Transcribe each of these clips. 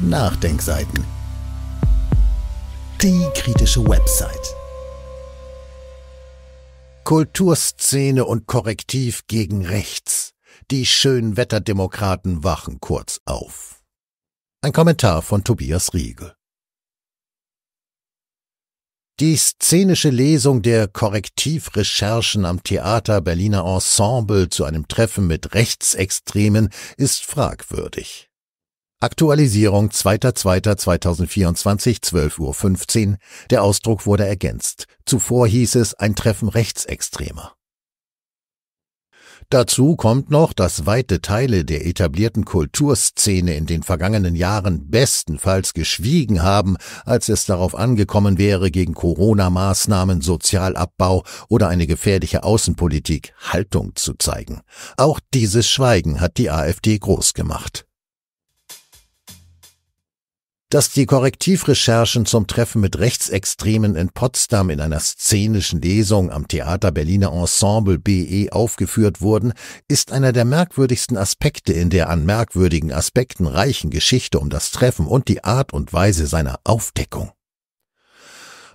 Nachdenkseiten. Die kritische Website. Kulturszene und Korrektiv gegen rechts. Die Schönwetterdemokraten wachen kurz auf. Ein Kommentar von Tobias Riegel. Die szenische Lesung der Korrektivrecherchen am Theater Berliner Ensemble zu einem Treffen mit Rechtsextremen ist fragwürdig. Aktualisierung 2.2.2024, 12.15 Uhr. Der Ausdruck wurde ergänzt. Zuvor hieß es ein Treffen Rechtsextremer. Dazu kommt noch, dass weite Teile der etablierten Kulturszene in den vergangenen Jahren bestenfalls geschwiegen haben, als es darauf angekommen wäre, gegen Corona-Maßnahmen, Sozialabbau oder eine gefährliche Außenpolitik Haltung zu zeigen. Auch dieses Schweigen hat die AfD groß gemacht dass die Korrektivrecherchen zum Treffen mit Rechtsextremen in Potsdam in einer szenischen Lesung am Theater Berliner Ensemble BE aufgeführt wurden, ist einer der merkwürdigsten Aspekte in der an merkwürdigen Aspekten reichen Geschichte um das Treffen und die Art und Weise seiner Aufdeckung.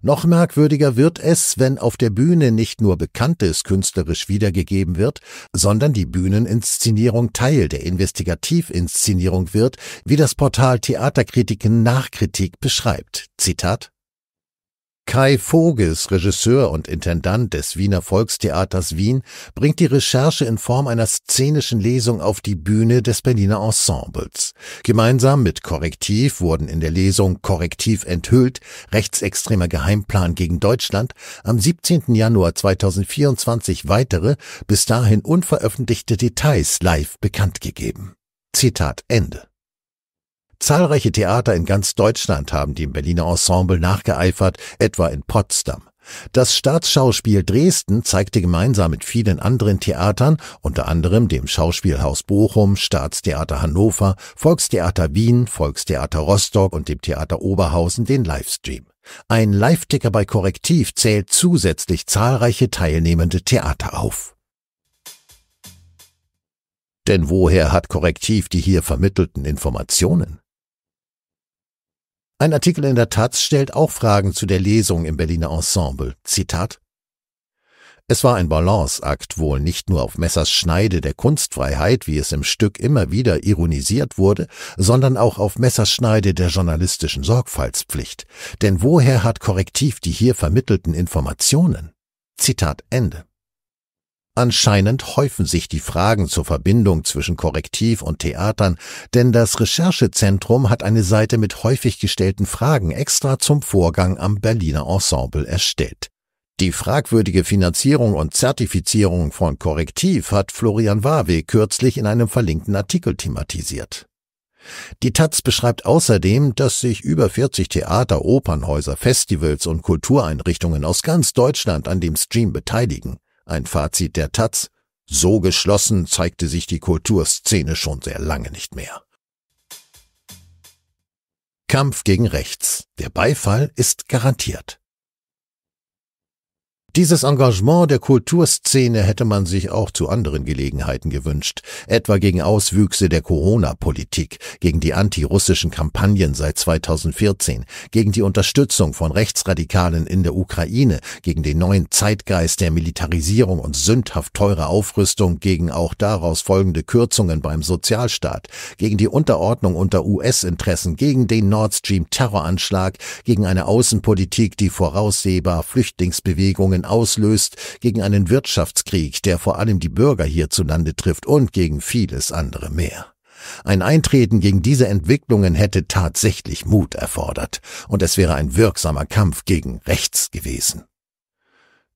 Noch merkwürdiger wird es, wenn auf der Bühne nicht nur Bekanntes künstlerisch wiedergegeben wird, sondern die Bühneninszenierung Teil der Investigativinszenierung wird, wie das Portal Theaterkritiken Nachkritik beschreibt. Zitat Kai Vogels, Regisseur und Intendant des Wiener Volkstheaters Wien, bringt die Recherche in Form einer szenischen Lesung auf die Bühne des Berliner Ensembles. Gemeinsam mit Korrektiv wurden in der Lesung Korrektiv enthüllt, rechtsextremer Geheimplan gegen Deutschland, am 17. Januar 2024 weitere, bis dahin unveröffentlichte Details live bekannt gegeben. Zitat Ende. Zahlreiche Theater in ganz Deutschland haben dem Berliner Ensemble nachgeeifert, etwa in Potsdam. Das Staatsschauspiel Dresden zeigte gemeinsam mit vielen anderen Theatern, unter anderem dem Schauspielhaus Bochum, Staatstheater Hannover, Volkstheater Wien, Volkstheater Rostock und dem Theater Oberhausen den Livestream. Ein Live-Ticker bei Korrektiv zählt zusätzlich zahlreiche teilnehmende Theater auf. Denn woher hat Korrektiv die hier vermittelten Informationen? Ein Artikel in der Taz stellt auch Fragen zu der Lesung im Berliner Ensemble. Zitat es war ein Balanceakt, wohl nicht nur auf Messers Schneide der Kunstfreiheit, wie es im Stück immer wieder ironisiert wurde, sondern auch auf Messers Schneide der journalistischen Sorgfaltspflicht. Denn woher hat Korrektiv die hier vermittelten Informationen? Zitat Ende. Anscheinend häufen sich die Fragen zur Verbindung zwischen Korrektiv und Theatern, denn das Recherchezentrum hat eine Seite mit häufig gestellten Fragen extra zum Vorgang am Berliner Ensemble erstellt. Die fragwürdige Finanzierung und Zertifizierung von Korrektiv hat Florian Warweg kürzlich in einem verlinkten Artikel thematisiert. Die Taz beschreibt außerdem, dass sich über 40 Theater, Opernhäuser, Festivals und Kultureinrichtungen aus ganz Deutschland an dem Stream beteiligen. Ein Fazit der Taz, so geschlossen zeigte sich die Kulturszene schon sehr lange nicht mehr. Kampf gegen Rechts. Der Beifall ist garantiert. Dieses Engagement der Kulturszene hätte man sich auch zu anderen Gelegenheiten gewünscht, etwa gegen Auswüchse der Corona-Politik, gegen die antirussischen Kampagnen seit 2014, gegen die Unterstützung von Rechtsradikalen in der Ukraine, gegen den neuen Zeitgeist der Militarisierung und sündhaft teure Aufrüstung, gegen auch daraus folgende Kürzungen beim Sozialstaat, gegen die Unterordnung unter US-Interessen, gegen den Nord Stream-Terroranschlag, gegen eine Außenpolitik, die voraussehbar Flüchtlingsbewegungen auslöst, gegen einen Wirtschaftskrieg, der vor allem die Bürger hierzulande trifft und gegen vieles andere mehr. Ein Eintreten gegen diese Entwicklungen hätte tatsächlich Mut erfordert, und es wäre ein wirksamer Kampf gegen rechts gewesen.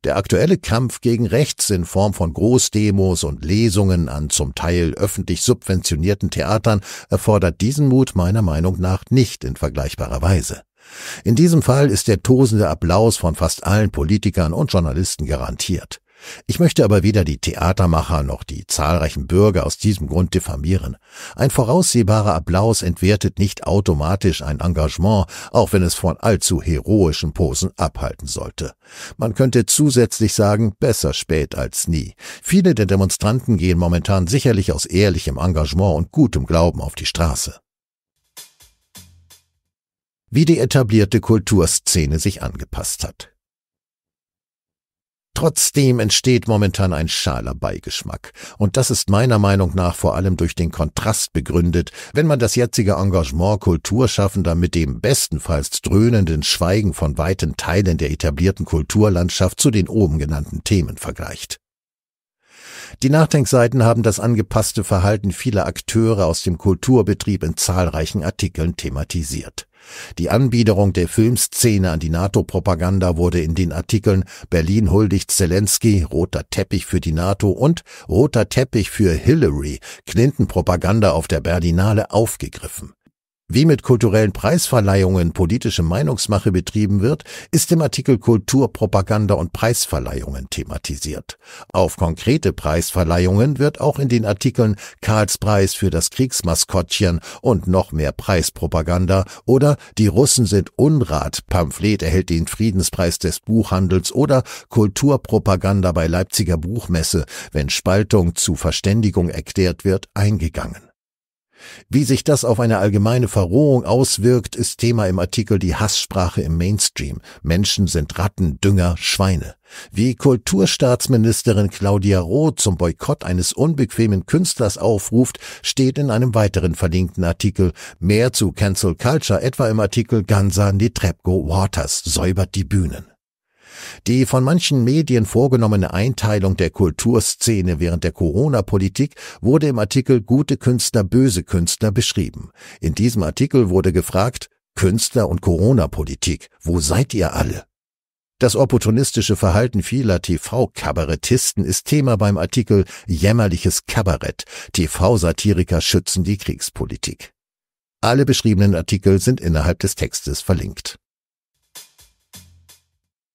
Der aktuelle Kampf gegen rechts in Form von Großdemos und Lesungen an zum Teil öffentlich subventionierten Theatern erfordert diesen Mut meiner Meinung nach nicht in vergleichbarer Weise. In diesem Fall ist der tosende Applaus von fast allen Politikern und Journalisten garantiert. Ich möchte aber weder die Theatermacher noch die zahlreichen Bürger aus diesem Grund diffamieren. Ein voraussehbarer Applaus entwertet nicht automatisch ein Engagement, auch wenn es von allzu heroischen Posen abhalten sollte. Man könnte zusätzlich sagen, besser spät als nie. Viele der Demonstranten gehen momentan sicherlich aus ehrlichem Engagement und gutem Glauben auf die Straße wie die etablierte Kulturszene sich angepasst hat. Trotzdem entsteht momentan ein schaler Beigeschmack, und das ist meiner Meinung nach vor allem durch den Kontrast begründet, wenn man das jetzige Engagement Kulturschaffender mit dem bestenfalls dröhnenden Schweigen von weiten Teilen der etablierten Kulturlandschaft zu den oben genannten Themen vergleicht. Die Nachdenkseiten haben das angepasste Verhalten vieler Akteure aus dem Kulturbetrieb in zahlreichen Artikeln thematisiert. Die Anbiederung der Filmszene an die NATO-Propaganda wurde in den Artikeln Berlin huldigt Zelensky, roter Teppich für die NATO und roter Teppich für Hillary, Clinton-Propaganda auf der Berlinale aufgegriffen. Wie mit kulturellen Preisverleihungen politische Meinungsmache betrieben wird, ist im Artikel Kultur, Propaganda und Preisverleihungen thematisiert. Auf konkrete Preisverleihungen wird auch in den Artikeln Karlspreis für das Kriegsmaskottchen und noch mehr Preispropaganda oder Die Russen sind Unrat, Pamphlet erhält den Friedenspreis des Buchhandels oder Kulturpropaganda bei Leipziger Buchmesse, wenn Spaltung zu Verständigung erklärt wird, eingegangen. Wie sich das auf eine allgemeine Verrohung auswirkt, ist Thema im Artikel die Hasssprache im Mainstream. Menschen sind Ratten, Dünger, Schweine. Wie Kulturstaatsministerin Claudia Roth zum Boykott eines unbequemen Künstlers aufruft, steht in einem weiteren verlinkten Artikel. Mehr zu Cancel Culture, etwa im Artikel Gansan die Netrebko Waters säubert die Bühnen. Die von manchen Medien vorgenommene Einteilung der Kulturszene während der Corona-Politik wurde im Artikel Gute Künstler, böse Künstler beschrieben. In diesem Artikel wurde gefragt, Künstler und Corona-Politik, wo seid ihr alle? Das opportunistische Verhalten vieler TV-Kabarettisten ist Thema beim Artikel Jämmerliches Kabarett. TV-Satiriker schützen die Kriegspolitik. Alle beschriebenen Artikel sind innerhalb des Textes verlinkt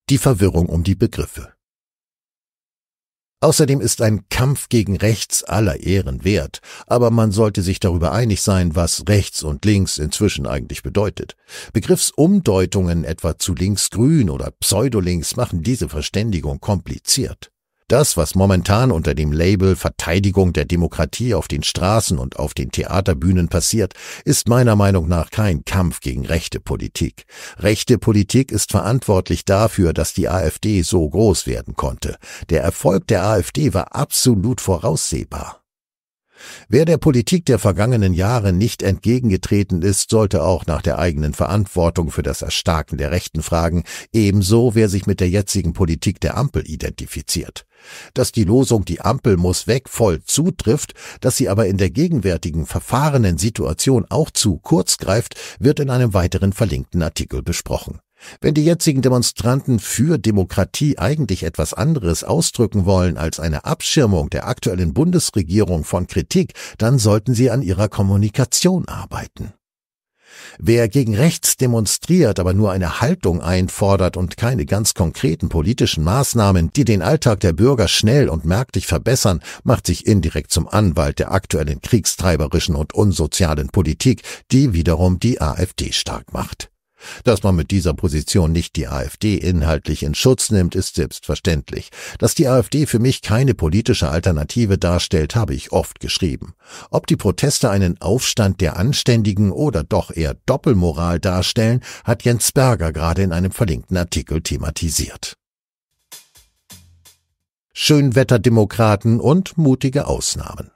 die Verwirrung um die Begriffe. Außerdem ist ein Kampf gegen rechts aller Ehren wert, aber man sollte sich darüber einig sein, was rechts und links inzwischen eigentlich bedeutet. Begriffsumdeutungen etwa zu linksgrün oder pseudolinks machen diese Verständigung kompliziert. Das, was momentan unter dem Label Verteidigung der Demokratie auf den Straßen und auf den Theaterbühnen passiert, ist meiner Meinung nach kein Kampf gegen rechte Politik. Rechte Politik ist verantwortlich dafür, dass die AfD so groß werden konnte. Der Erfolg der AfD war absolut voraussehbar. Wer der Politik der vergangenen Jahre nicht entgegengetreten ist, sollte auch nach der eigenen Verantwortung für das Erstarken der Rechten fragen, ebenso wer sich mit der jetzigen Politik der Ampel identifiziert. Dass die Losung Die Ampel muss weg voll zutrifft, dass sie aber in der gegenwärtigen verfahrenen Situation auch zu kurz greift, wird in einem weiteren verlinkten Artikel besprochen. Wenn die jetzigen Demonstranten für Demokratie eigentlich etwas anderes ausdrücken wollen als eine Abschirmung der aktuellen Bundesregierung von Kritik, dann sollten sie an ihrer Kommunikation arbeiten. Wer gegen rechts demonstriert, aber nur eine Haltung einfordert und keine ganz konkreten politischen Maßnahmen, die den Alltag der Bürger schnell und merklich verbessern, macht sich indirekt zum Anwalt der aktuellen kriegstreiberischen und unsozialen Politik, die wiederum die AfD stark macht. Dass man mit dieser Position nicht die AfD inhaltlich in Schutz nimmt, ist selbstverständlich. Dass die AfD für mich keine politische Alternative darstellt, habe ich oft geschrieben. Ob die Proteste einen Aufstand der anständigen oder doch eher Doppelmoral darstellen, hat Jens Berger gerade in einem verlinkten Artikel thematisiert. Schönwetterdemokraten und mutige Ausnahmen.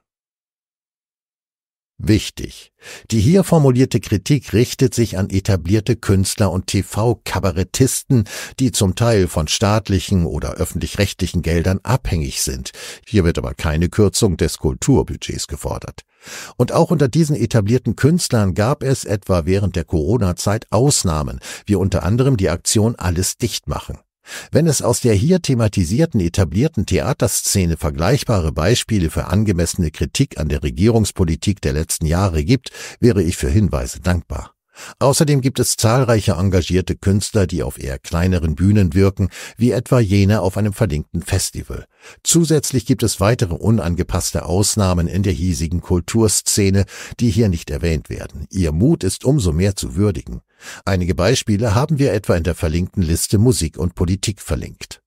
Wichtig. Die hier formulierte Kritik richtet sich an etablierte Künstler und TV-Kabarettisten, die zum Teil von staatlichen oder öffentlich-rechtlichen Geldern abhängig sind. Hier wird aber keine Kürzung des Kulturbudgets gefordert. Und auch unter diesen etablierten Künstlern gab es etwa während der Corona-Zeit Ausnahmen, wie unter anderem die Aktion Alles dicht machen. Wenn es aus der hier thematisierten etablierten Theaterszene vergleichbare Beispiele für angemessene Kritik an der Regierungspolitik der letzten Jahre gibt, wäre ich für Hinweise dankbar. Außerdem gibt es zahlreiche engagierte Künstler, die auf eher kleineren Bühnen wirken, wie etwa jene auf einem verlinkten Festival. Zusätzlich gibt es weitere unangepasste Ausnahmen in der hiesigen Kulturszene, die hier nicht erwähnt werden. Ihr Mut ist umso mehr zu würdigen. Einige Beispiele haben wir etwa in der verlinkten Liste Musik und Politik verlinkt.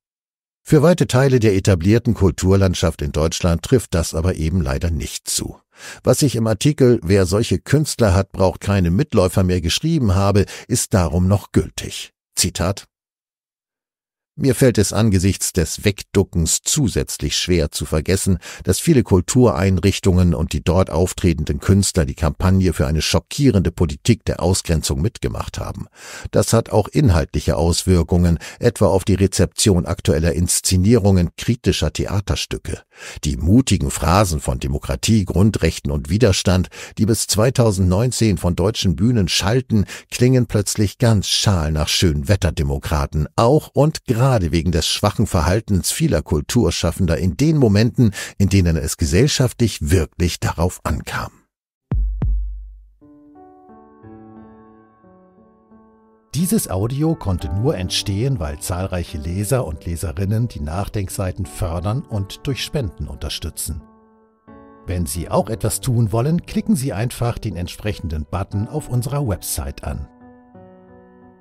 Für weite Teile der etablierten Kulturlandschaft in Deutschland trifft das aber eben leider nicht zu. Was ich im Artikel Wer solche Künstler hat, braucht keine Mitläufer mehr geschrieben habe, ist darum noch gültig. Zitat mir fällt es angesichts des Wegduckens zusätzlich schwer zu vergessen, dass viele Kultureinrichtungen und die dort auftretenden Künstler die Kampagne für eine schockierende Politik der Ausgrenzung mitgemacht haben. Das hat auch inhaltliche Auswirkungen, etwa auf die Rezeption aktueller Inszenierungen kritischer Theaterstücke. Die mutigen Phrasen von Demokratie, Grundrechten und Widerstand, die bis 2019 von deutschen Bühnen schalten, klingen plötzlich ganz schal nach Schönwetterdemokraten, auch und gerade gerade wegen des schwachen Verhaltens vieler Kulturschaffender in den Momenten, in denen es gesellschaftlich wirklich darauf ankam. Dieses Audio konnte nur entstehen, weil zahlreiche Leser und Leserinnen die Nachdenkseiten fördern und durch Spenden unterstützen. Wenn Sie auch etwas tun wollen, klicken Sie einfach den entsprechenden Button auf unserer Website an.